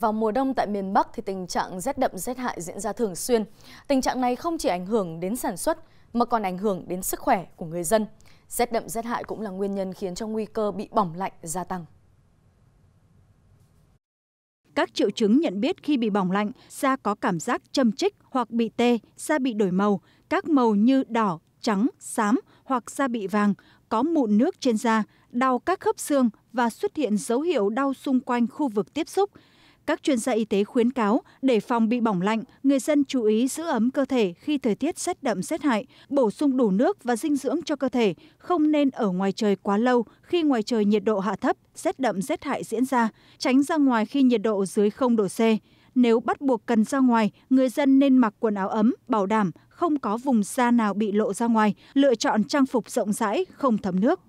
Vào mùa đông tại miền Bắc thì tình trạng rét đậm rét hại diễn ra thường xuyên. Tình trạng này không chỉ ảnh hưởng đến sản xuất mà còn ảnh hưởng đến sức khỏe của người dân. Rét đậm rét hại cũng là nguyên nhân khiến cho nguy cơ bị bỏng lạnh gia tăng. Các triệu chứng nhận biết khi bị bỏng lạnh, da có cảm giác châm chích hoặc bị tê, da bị đổi màu, các màu như đỏ, trắng, xám hoặc da bị vàng, có mụn nước trên da, đau các khớp xương và xuất hiện dấu hiệu đau xung quanh khu vực tiếp xúc các chuyên gia y tế khuyến cáo để phòng bị bỏng lạnh người dân chú ý giữ ấm cơ thể khi thời tiết rét đậm rét hại bổ sung đủ nước và dinh dưỡng cho cơ thể không nên ở ngoài trời quá lâu khi ngoài trời nhiệt độ hạ thấp rét đậm rét hại diễn ra tránh ra ngoài khi nhiệt độ dưới độ C nếu bắt buộc cần ra ngoài, người dân nên mặc quần áo ấm, bảo đảm không có vùng da nào bị lộ ra ngoài, lựa chọn trang phục rộng rãi, không thấm nước.